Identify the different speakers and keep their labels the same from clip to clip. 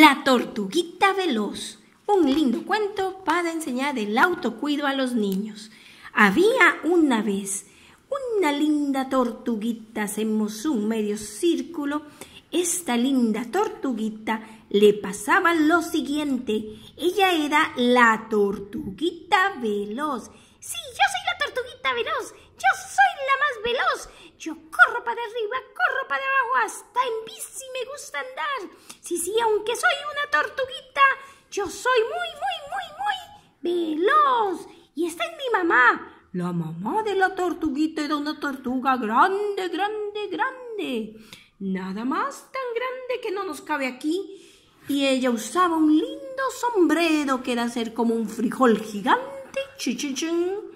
Speaker 1: La tortuguita veloz. Un lindo cuento para enseñar el autocuido a los niños. Había una vez una linda tortuguita. Hacemos un medio círculo. Esta linda tortuguita le pasaba lo siguiente. Ella era la tortuguita veloz. Sí, yo soy la tortuguita veloz. Yo soy la más veloz. Yo corro para arriba, corro para abajo, hasta en bici me gusta andar. Sí, sí, aunque soy una tortuguita, yo soy muy, muy, muy, muy veloz. Y está en mi mamá. La mamá de la tortuguita era una tortuga grande, grande, grande. Nada más tan grande que no nos cabe aquí. Y ella usaba un lindo sombrero que era ser como un frijol gigante. Chichichín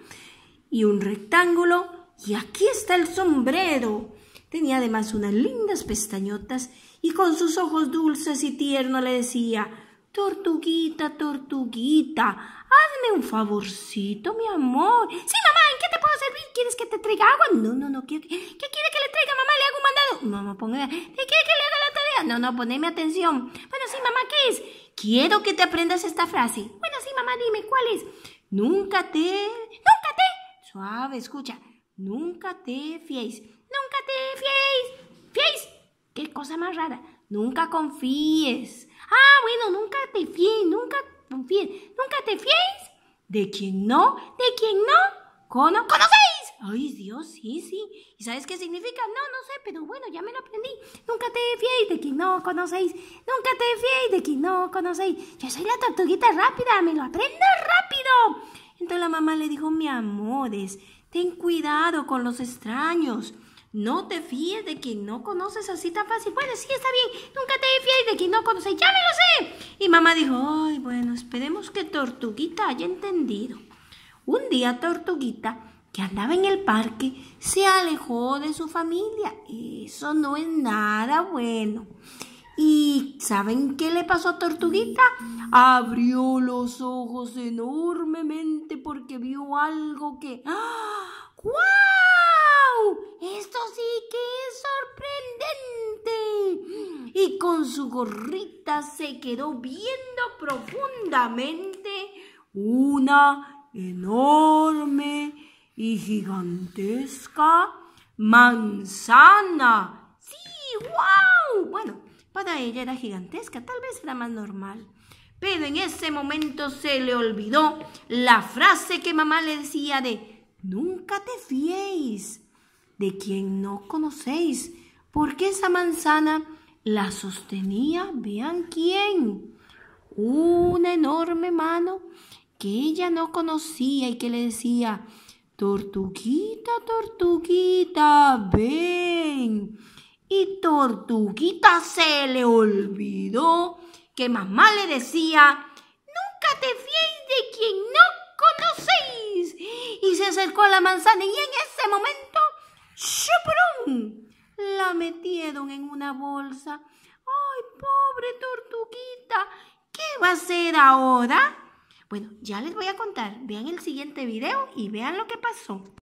Speaker 1: y un rectángulo y aquí está el sombrero. Tenía además unas lindas pestañotas y con sus ojos dulces y tiernos le decía, Tortuguita, tortuguita, hazme un favorcito, mi amor. Sí, mamá, ¿en qué te puedo servir? ¿Quieres que te traiga agua? No, no, no, ¿qué, quiere que le traiga, mamá? Le hago un mandado. Mamá, ponga, ¿qué quiere que le haga la tarea? No, no, poneme atención. Bueno, sí, mamá, ¿qué es? Quiero que te aprendas esta frase. Bueno, sí, mamá, dime, ¿cuál es? Nunca te Suave, escucha. Nunca te fiéis. Nunca te fiéis. Fiéis. Qué cosa más rara. Nunca confíes. Ah, bueno, nunca te fiéis. Nunca confíes. Nunca te fiéis. De quien no, de quien no, conocéis. Ay, Dios, sí, sí. ¿Y sabes qué significa? No, no sé, pero bueno, ya me lo aprendí. Nunca te fiéis de quien no conocéis. Nunca te fiéis de quien no conocéis. Yo soy la tortuguita rápida, me lo aprendo rápido la mamá le dijo, mi amores, ten cuidado con los extraños. No te fíes de quien no conoces así tan fácil. Bueno, sí, está bien. Nunca te fíes de quien no conoces. Ya me lo sé. Y mamá dijo, ay, bueno, esperemos que Tortuguita haya entendido. Un día Tortuguita, que andaba en el parque, se alejó de su familia. Eso no es nada bueno. ¿Y saben qué le pasó a Tortuguita? Abrió los ojos enormemente porque vio algo que... ¡ah! ¡Guau! ¡Wow! Esto sí que es sorprendente. Y con su gorrita se quedó viendo profundamente una enorme y gigantesca manzana. ¡Sí! ¡Wow! ella era gigantesca, tal vez era más normal. Pero en ese momento se le olvidó la frase que mamá le decía de nunca te fiéis de quien no conocéis, porque esa manzana la sostenía, vean quién, una enorme mano que ella no conocía y que le decía, tortuguita, tortuguita, ve y Tortuguita se le olvidó que mamá le decía, nunca te fíes de quien no conocéis. Y se acercó a la manzana y en ese momento, ¡shupurum!, La metieron en una bolsa. ¡Ay, pobre tortuguita! ¿Qué va a hacer ahora? Bueno, ya les voy a contar. Vean el siguiente video y vean lo que pasó.